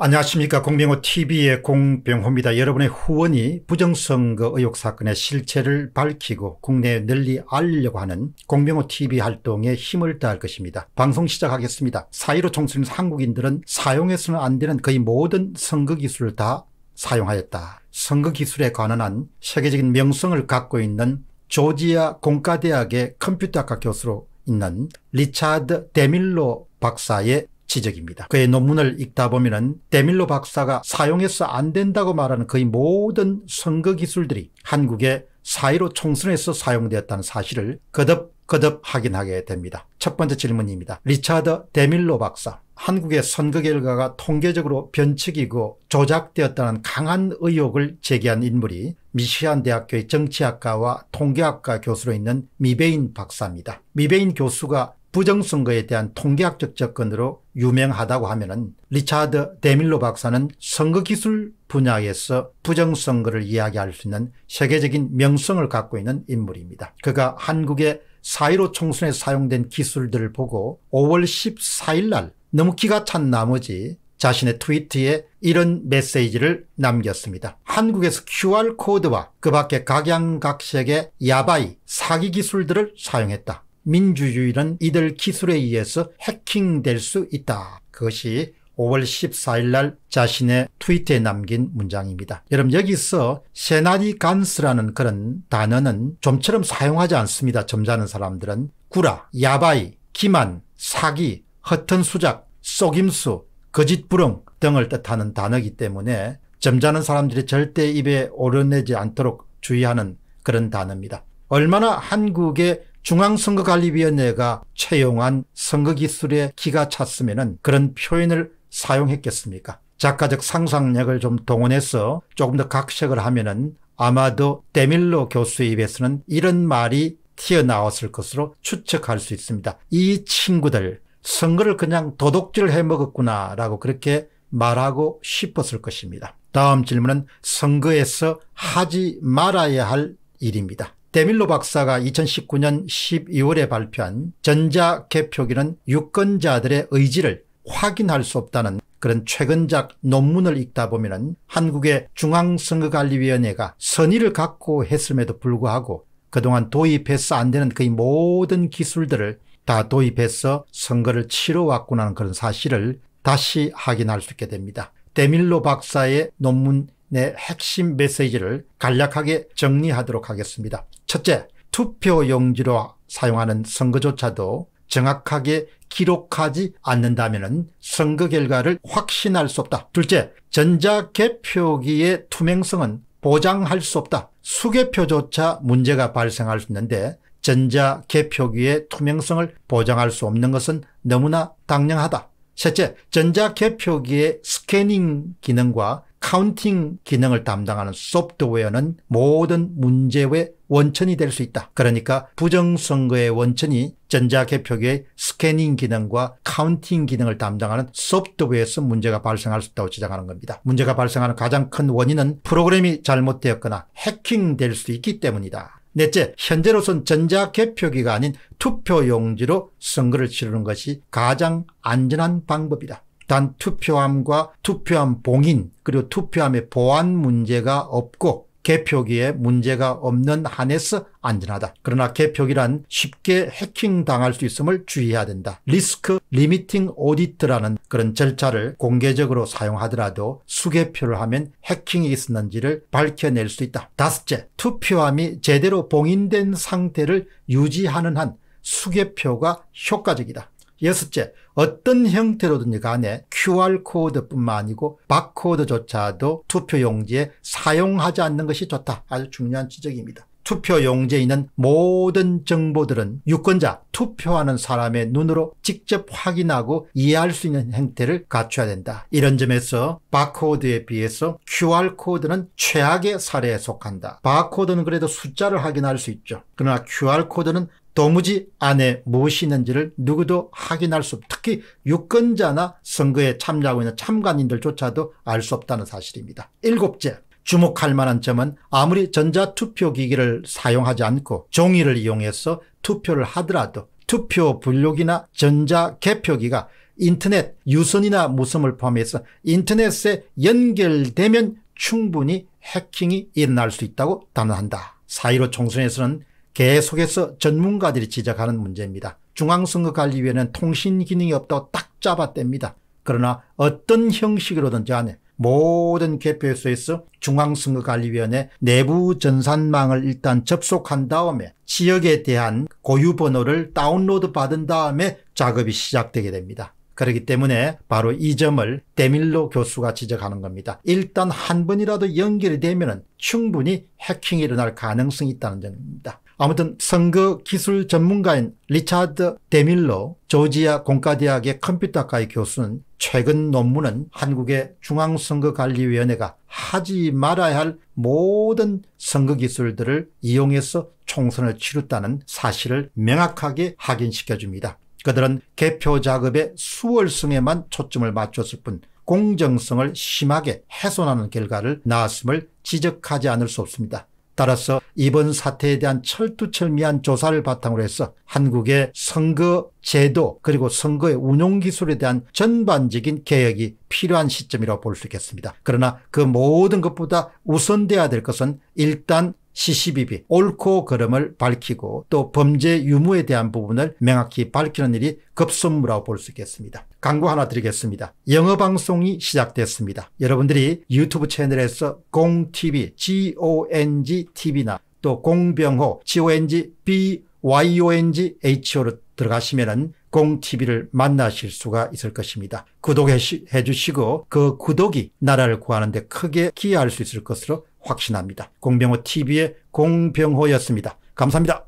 안녕하십니까 공병호TV의 공병호입니다. 여러분의 후원이 부정선거 의혹 사건의 실체를 밝히고 국내에 널리 알리려고 하는 공병호TV 활동에 힘을 다할 것입니다. 방송 시작하겠습니다. 4.15 총선 한국인들은 사용해서는 안 되는 거의 모든 선거 기술을 다 사용하였다. 선거 기술에 관한 세계적인 명성을 갖고 있는 조지아 공과대학의 컴퓨터학과 교수로 있는 리차드 데밀로 박사의 지적입니다. 그의 논문을 읽다 보면은 데밀로 박사가 사용해서 안 된다고 말하는 거의 모든 선거 기술들이 한국의 사이로 총선에서 사용되었다는 사실을 거듭 거듭 확인하게 됩니다. 첫 번째 질문입니다. 리차드 데밀로 박사. 한국의 선거 결과가 통계적으로 변칙이고 조작되었다는 강한 의혹을 제기한 인물이 미시안 대학교의 정치학과와 통계학과 교수로 있는 미베인 박사입니다. 미베인 교수가 부정선거에 대한 통계학적 접근으로 유명하다고 하면은 리차드 데밀로 박사는 선거기술 분야에서 부정선거를 이야기할 수 있는 세계적인 명성을 갖고 있는 인물입니다. 그가 한국의 4.15 총선에 사용된 기술들을 보고 5월 14일 날 너무 기가 찬 나머지 자신의 트위트에 이런 메시지를 남겼습니다. 한국에서 QR코드와 그 밖에 각양각색의 야바이 사기 기술들을 사용했다. 민주주의는 이들 기술에 의해서 해킹될 수 있다. 그것이 5월 14일 날 자신의 트위터에 남긴 문장입니다. 여러분 여기서 세나디 간스라는 그런 단어는 좀처럼 사용하지 않습니다. 점잖은 사람들은 구라, 야바이, 기만, 사기, 허튼 수작, 속임수, 거짓부렁 등을 뜻하는 단어이기 때문에 점잖은 사람들이 절대 입에 오르내지 않도록 주의하는 그런 단어입니다. 얼마나 한국의 중앙선거관리위원회가 채용한 선거기술에 기가 찼으면 그런 표현을 사용했겠습니까? 작가적 상상력을 좀 동원해서 조금 더 각색을 하면은 아마도 데밀로 교수의 입에서는 이런 말이 튀어나왔을 것으로 추측할 수 있습니다. 이 친구들 선거를 그냥 도둑질 을 해먹었구나 라고 그렇게 말하고 싶었을 것입니다. 다음 질문은 선거에서 하지 말아야 할 일입니다. 데밀로 박사가 2019년 12월에 발표한 전자 개표기는 유권자들의 의지를 확인할 수 없다는 그런 최근작 논문을 읽다 보면 한국의 중앙선거관리위원회가 선의를 갖고 했음에도 불구하고 그동안 도입해서 안 되는 거의 모든 기술들을 다 도입해서 선거를 치러왔구나 하는 그런 사실을 다시 확인할 수 있게 됩니다. 데밀로 박사의 논문내 핵심 메시지를 간략하게 정리하도록 하겠습니다. 첫째, 투표용지로 사용하는 선거조차도 정확하게 기록하지 않는다면 선거 결과를 확신할 수 없다. 둘째, 전자개표기의 투명성은 보장할 수 없다. 수개표조차 문제가 발생할 수 있는데 전자개표기의 투명성을 보장할 수 없는 것은 너무나 당연하다. 셋째, 전자개표기의 스캐닝 기능과 카운팅 기능을 담당하는 소프트웨어는 모든 문제의 원천이 될 수 있다. 그러니까 부정선거의 원천이 전자개표기의 스캐닝 기능과 카운팅 기능을 담당하는 소프트웨어에서 문제가 발생할 수 있다고 주장하는 겁니다. 문제가 발생하는 가장 큰 원인은 프로그램이 잘못되었거나 해킹될 수 있기 때문이다. 넷째, 현재로선 전자개표기가 아닌 투표용지로 선거를 치르는 것이 가장 안전한 방법이다. 단 투표함과 투표함 봉인 그리고 투표함의 보안 문제가 없고 개표기에 문제가 없는 한에서 안전하다. 그러나 개표기란 쉽게 해킹당할 수 있음을 주의해야 된다. 리스크 리미팅 오디트라는 그런 절차를 공개적으로 사용하더라도 수개표를 하면 해킹이 있었는지를 밝혀낼 수 있다. 다섯째, 투표함이 제대로 봉인된 상태를 유지하는 한 수개표가 효과적이다. 여섯째, 어떤 형태로든지 간에 QR코드뿐만 아니고 바코드조차도 투표용지에 사용하지 않는 것이 좋다. 아주 중요한 지적입니다. 투표용지에 있는 모든 정보들은 유권자, 투표하는 사람의 눈으로 직접 확인하고 이해할 수 있는 형태를 갖춰야 된다. 이런 점에서 바코드에 비해서 QR코드는 최악의 사례에 속한다. 바코드는 그래도 숫자를 확인할 수 있죠. 그러나 QR코드는 도무지 안에 무엇이 있는지를 누구도 확인할 수 없, 특히 유권자나 선거에 참여하고 있는 참관인들조차도 알 수 없다는 사실입니다. 일곱째, 주목할 만한 점은 아무리 전자투표기기를 사용하지 않고 종이를 이용해서 투표를 하더라도 투표 분류기나 전자개표기가 인터넷 유선이나 무선을 포함해서 인터넷에 연결되면 충분히 해킹이 일어날 수 있다고 단언한다. 4.15 총선에서는 계속해서 전문가들이 지적하는 문제입니다. 중앙선거관리위원회는 통신 기능이 없다고 딱 잡아댑니다. 그러나 어떤 형식으로든지 안에 모든 개표소에서 중앙선거관리위원회 내부 전산망을 일단 접속한 다음에 지역에 대한 고유번호를 다운로드 받은 다음에 작업이 시작되게 됩니다. 그렇기 때문에 바로 이 점을 데밀로 교수가 지적하는 겁니다. 일단 한 번이라도 연결이 되면 충분히 해킹이 일어날 가능성이 있다는 점입니다. 아무튼 선거 기술 전문가인 리차드 데밀로 조지아 공과대학의 컴퓨터과의 교수는 최근 논문은 한국의 중앙선거관리위원회가 하지 말아야 할 모든 선거 기술들을 이용해서 총선을 치렀다는 사실을 명확하게 확인시켜줍니다. 그들은 개표 작업의 수월성에만 초점을 맞췄을 뿐 공정성을 심하게 훼손하는 결과를 낳았음을 지적하지 않을 수 없습니다. 따라서 이번 사태에 대한 철두철미한 조사를 바탕으로 해서 한국의 선거 제도 그리고 선거의 운용 기술에 대한 전반적인 개혁이 필요한 시점이라고 볼 수 있겠습니다. 그러나 그 모든 것보다 우선돼야 될 것은 일단 CCBB 옳고 그름을 밝히고 또 범죄 유무에 대한 부분을 명확히 밝히는 일이 급선무라고 볼 수 있겠습니다. 광고 하나 드리겠습니다. 영어 방송이 시작됐습니다. 여러분들이 유튜브 채널에서 공TV, GONG TV나 또 공병호, GONG B YONG HO로 들어가시면은 공TV를 만나실 수가 있을 것입니다. 구독해 주시고 그 구독이 나라를 구하는 데 크게 기여할 수 있을 것으로 확신합니다. 공병호 TV의 공병호였습니다. 감사합니다.